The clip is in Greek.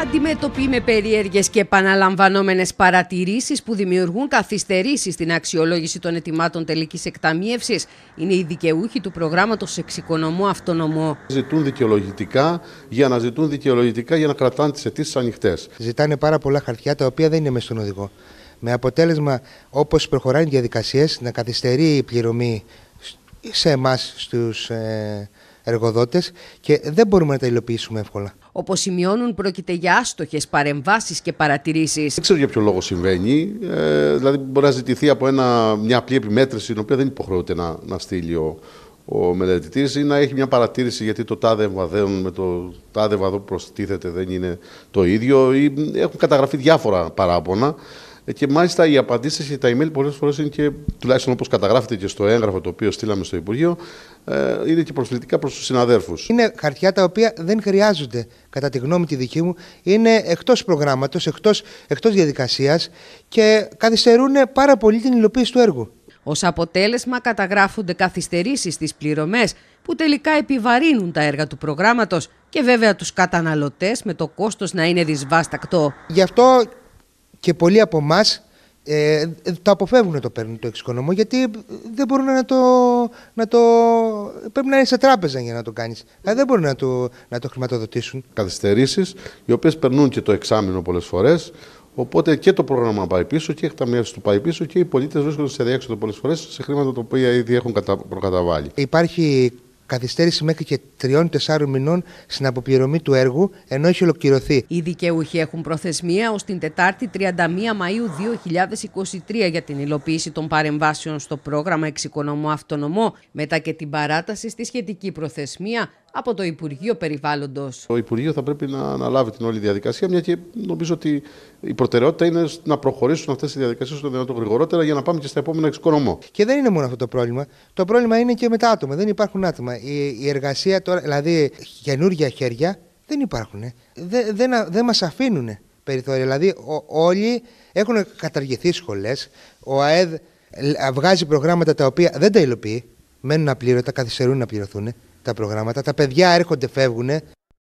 αντιμετωπεί με περίεργες και επαναλαμβανόμενες παρατηρήσεις που δημιουργούν καθυστερήσεις στην αξιολόγηση των ετοιμάτων τελικής εκταμίευσης. Είναι οι δικαιούχοι του προγράμματος Εξοικονομώ Αυτονομό. Ζητούν δικαιολογητικά για να ζητούν δικαιολογητικά για να κρατάνε τις αιτήσεις ανοιχτές. Ζητάνε πάρα πολλά χαρτιά τα οποία δεν είναι μες στον οδηγό. Με αποτέλεσμα όπως προχωράνε οι διαδικασίες να καθυστερεί η πληρωμή σε εμάς στους. ε, εργοδότες και δεν μπορούμε να τα υλοποιήσουμε εύκολα. Όπως σημειώνουν, πρόκειται για άστοχες παρεμβάσεις και παρατηρήσεις. Δεν ξέρω για ποιο λόγο συμβαίνει. Ε, δηλαδή, μπορεί να ζητηθεί από μια απλή επιμέτρηση, την οποία δεν υποχρεούται να, να στείλει ο, ο μελετητής, ή να έχει μια παρατήρηση γιατί το τάδε βαδέων με το τάδε βαδό που προστίθεται δεν είναι το ίδιο, ή έχουν καταγραφεί διάφορα παράπονα. Ε, και μάλιστα οι απαντήσεις και τα email πολλές φορές είναι και, τουλάχιστον όπως καταγράφεται και στο έγγραφο το οποίο στείλαμε στο Υπουργείο, ε, είναι και προσβλητικά προς τους συναδέρφους. Είναι χαρτιά τα οποία δεν χρειάζονται, κατά τη γνώμη τη δική μου. Είναι εκτός προγράμματος, εκτός εκτός διαδικασίας και καθυστερούν πάρα πολύ την υλοποίηση του έργου. Ως αποτέλεσμα, καταγράφονται καθυστερήσεις στις πληρωμές που τελικά επιβαρύνουν τα έργα του προγράμματος και βέβαια τους καταναλωτές με το κόστος να είναι δυσβάστακτο. Γι' αυτό και πολλοί από εμάς ε, το αποφεύγουν να το παίρνουν το εξοικονομό γιατί δεν μπορούν να το, να το. Πρέπει να είναι σε τράπεζα για να το κάνεις. Δηλαδή ε, δεν μπορούν να το, να το χρηματοδοτήσουν. Καθυστερήσεις, οι οποίες περνούν και το εξάμεινο πολλές φορές. Οπότε και το πρόγραμμα πάει πίσω και η εκταμείευση του πάει πίσω και οι πολίτες βρίσκονται σε διέξοδο πολλές φορές σε χρήματα τα οποία ήδη έχουν προκαταβάλει. Υπάρχει καθυστέρηση μέχρι και 3-4 μηνών στην αποπληρωμή του έργου, ενώ έχει ολοκληρωθεί. Οι δικαιούχοι έχουν προθεσμία ως την Τετάρτη 31 Μαΐου 2023 για την υλοποίηση των παρεμβάσεων στο πρόγραμμα Εξοικονομώ Αυτονομώ, μετά και την παράταση στη σχετική προθεσμία από το Υπουργείο Περιβάλλοντος. Το Υπουργείο θα πρέπει να αναλάβει την όλη διαδικασία, μια και νομίζω ότι η προτεραιότητα είναι να προχωρήσουν αυτές οι διαδικασίες το δυνατόν γρηγορότερα για να πάμε και στα επόμενα εξοικονομώ. Και δεν είναι μόνο αυτό το πρόβλημα. Το πρόβλημα είναι και με τα άτομα. Δεν υπάρχουν άτομα. Η, εργασία τώρα, δηλαδή καινούργια χέρια δεν υπάρχουν. Δεν, δεν, δεν μας αφήνουν περιθώρια. Δηλαδή όλοι έχουν καταργηθεί σχολές. Ο ΑΕΔ ε, βγάζει προγράμματα τα οποία δεν τα υλοποιεί. Μένουν απλήρωτα, καθυστερούν να πληρωθούν τα προγράμματα. Τα παιδιά έρχονται, φεύγουν.